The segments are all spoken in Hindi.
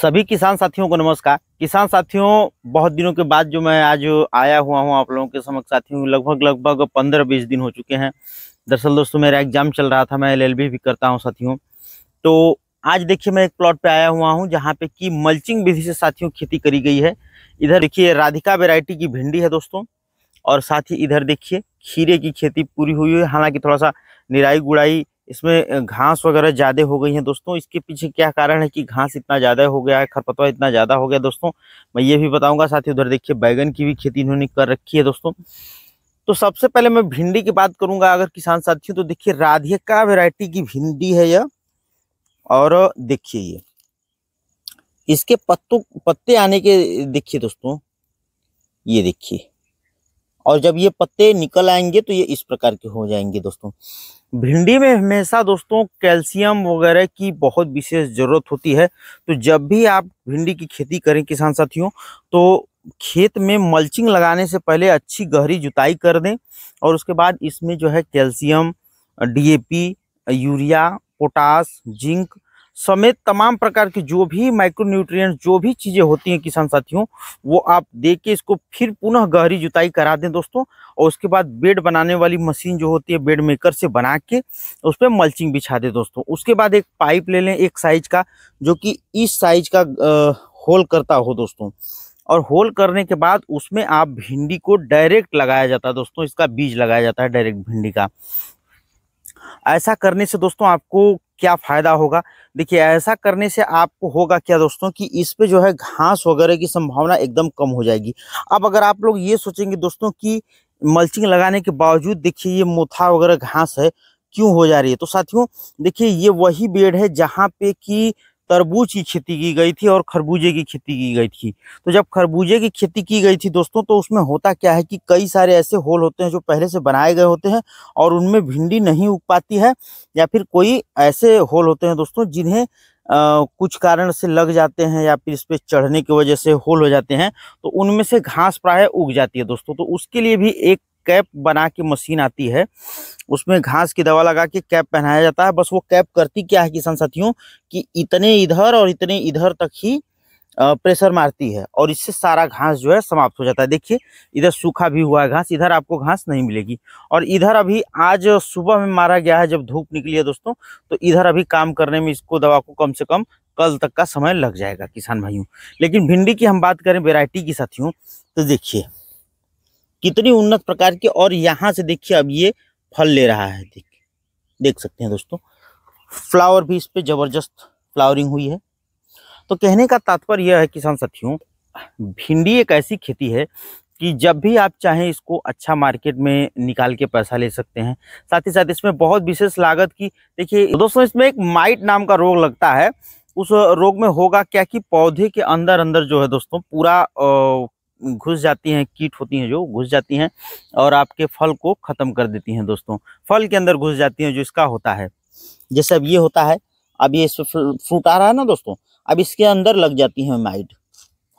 सभी किसान साथियों को नमस्कार किसान साथियों बहुत दिनों के बाद जो मैं आज आया हुआ हूँ आप लोगों के समक्ष साथियों लगभग लगभग पंद्रह बीस दिन हो चुके हैं दरअसल दोस्तों मेरा एग्जाम चल रहा था मैं एल भी करता हूँ साथियों तो आज देखिए मैं एक प्लॉट पे आया हुआ हूँ जहाँ पे कि मल्चिंग विधि से साथियों खेती करी गई है इधर देखिए राधिका वेराइटी की भिंडी है दोस्तों और साथ ही इधर देखिए खीरे की खेती पूरी हुई है हालांकि थोड़ा सा निराई गुड़ाई इसमें घास वगैरह ज्यादा हो गई है दोस्तों इसके पीछे क्या कारण है कि घास इतना ज्यादा हो गया है खरपतवार इतना ज्यादा हो गया दोस्तों मैं ये भी बताऊंगा साथ ही उधर देखिए बैगन की भी खेती इन्होंने कर रखी है दोस्तों तो सबसे पहले मैं भिंडी की बात करूंगा अगर किसान साथियों तो देखिए का वेराइटी की भिंडी है यह और देखिए ये इसके पत्तों पत्ते आने के देखिए दोस्तों ये देखिए और जब ये पत्ते निकल आएंगे तो ये इस प्रकार के हो जाएंगे दोस्तों भिंडी में हमेशा दोस्तों कैल्शियम वगैरह की बहुत विशेष ज़रूरत होती है तो जब भी आप भिंडी की खेती करें किसान साथियों तो खेत में मल्चिंग लगाने से पहले अच्छी गहरी जुताई कर दें और उसके बाद इसमें जो है calcium DAP urea potash zinc समेत तमाम प्रकार की जो भी माइक्रोन्यूट्रिएंट जो भी चीज़ें होती हैं किसान साथियों वो आप दे के इसको फिर पुनः गहरी जुताई करा दें दोस्तों और उसके बाद बेड बनाने वाली मशीन जो होती है बेड मेकर से बना के उस पर मल्चिंग बिछा दें दोस्तों उसके बाद एक पाइप ले लें एक साइज का जो कि इस साइज का होल करता हो दोस्तों और होल करने के बाद उसमें आप भिंडी को डायरेक्ट लगाया जाता है दोस्तों इसका बीज लगाया जाता है डायरेक्ट भिंडी का ऐसा करने से दोस्तों आपको क्या फायदा होगा देखिए ऐसा करने से आपको होगा क्या दोस्तों कि इस पे जो है घास वगैरह की संभावना एकदम कम हो जाएगी अब अगर आप लोग ये सोचेंगे दोस्तों कि मल्चिंग लगाने के बावजूद देखिए ये मोथा वगैरह घास है क्यों हो जा रही है तो साथियों देखिए ये वही बेड है जहाँ पे कि तरबूज की खेती की गई थी और खरबूजे की खेती की गई थी तो जब खरबूजे की खेती की गई थी दोस्तों तो उसमें होता क्या है कि कई सारे ऐसे होल होते हैं जो पहले से बनाए गए होते हैं और उनमें भिंडी नहीं उग पाती है या फिर कोई ऐसे होल होते हैं दोस्तों जिन्हें आ, कुछ कारण से लग जाते हैं या फिर इस पर चढ़ने की वजह से होल हो जाते हैं तो उनमें से घास प्राय उग जाती है दोस्तों तो उसके लिए भी एक कैप बना के मशीन आती है उसमें घास की दवा लगा के कैप पहनाया जाता है बस वो कैप करती क्या है किसान साथियों कि इतने इधर और इतने इधर तक ही प्रेशर मारती है और इससे सारा घास जो है समाप्त हो जाता है देखिए इधर सूखा भी हुआ है घास इधर आपको घास नहीं मिलेगी और इधर अभी आज सुबह में मारा गया है जब धूप निकली है दोस्तों तो इधर अभी काम करने में इसको दवा को कम से कम कल तक का समय लग जाएगा किसान भाइयों लेकिन भिंडी की हम बात करें वेराइटी की साथियों तो देखिए कितनी उन्नत प्रकार की और यहाँ से देखिए अब ये फल ले रहा है देख देख सकते हैं दोस्तों फ्लावर भी इस पर ज़बरदस्त फ्लावरिंग हुई है तो कहने का तात्पर्य यह है किसान साथियों भिंडी एक ऐसी खेती है कि जब भी आप चाहें इसको अच्छा मार्केट में निकाल के पैसा ले सकते हैं साथ ही साथ इसमें बहुत विशेष लागत की देखिए दोस्तों इसमें एक माइट नाम का रोग लगता है उस रोग में होगा क्या कि पौधे के अंदर अंदर जो है दोस्तों पूरा घुस जाती हैं कीट होती हैं जो घुस जाती हैं और आपके फल को ख़त्म कर देती हैं दोस्तों फल के अंदर घुस जाती हैं जो इसका होता है जैसे अब ये होता है अब ये फ्रूट आ रहा है ना दोस्तों अब इसके अंदर लग जाती है माइट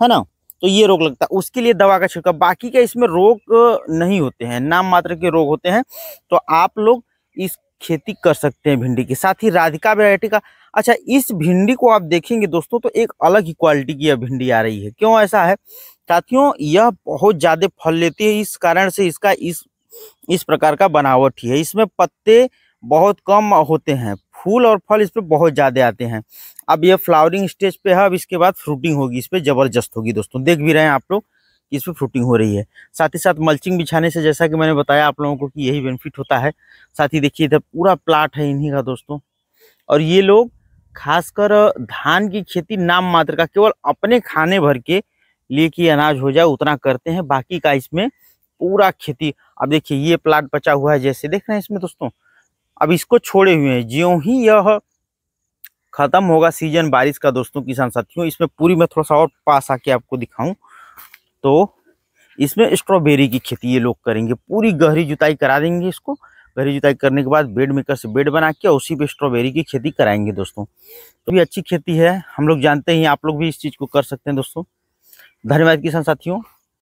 है ना तो ये रोग लगता है उसके लिए दवा का छिड़काव बाकी का इसमें रोग नहीं होते हैं नाम मात्र के रोग होते हैं तो आप लोग इस खेती कर सकते हैं भिंडी की साथ ही राधिका वेराइटी का अच्छा इस भिंडी को आप देखेंगे दोस्तों तो एक अलग ही क्वालिटी की यह भिंडी आ रही है क्यों ऐसा है साथियों यह बहुत ज़्यादा फल लेती है इस कारण से इसका इस इस प्रकार का बनावट ही है इसमें पत्ते बहुत कम होते हैं फूल और फल इस पर बहुत ज़्यादा आते हैं अब यह फ्लावरिंग स्टेज पे है अब इसके बाद फ्रूटिंग होगी इस पर ज़बरदस्त होगी दोस्तों देख भी रहे हैं आप लोग इस पर फ्रूटिंग हो रही है साथ ही साथ मल्चिंग बिछाने से जैसा कि मैंने बताया आप लोगों को कि यही बेनिफिट होता है साथ ही देखिए इधर पूरा प्लाट है इन्हीं का दोस्तों और ये लोग खासकर धान की खेती नाम मात्र का केवल अपने खाने भर के लिए कि अनाज हो जाए उतना करते हैं बाकी का इसमें पूरा खेती अब देखिए ये प्लाट बचा हुआ है जैसे देख रहे हैं इसमें दोस्तों अब इसको छोड़े हुए हैं ज्यो ही यह ख़त्म होगा सीजन बारिश का दोस्तों किसान साथियों इसमें पूरी मैं थोड़ा सा और पास आके आपको दिखाऊं तो इसमें स्ट्रॉबेरी की खेती ये लोग करेंगे पूरी गहरी जुताई करा देंगे इसको गहरी जुताई करने के बाद बेड मेकर से बेड बना के उसी पे स्ट्रॉबेरी की खेती कराएंगे दोस्तों तो भी अच्छी खेती है हम लोग जानते हैं आप लोग भी इस चीज़ को कर सकते हैं दोस्तों धन्यवाद किसान साथियों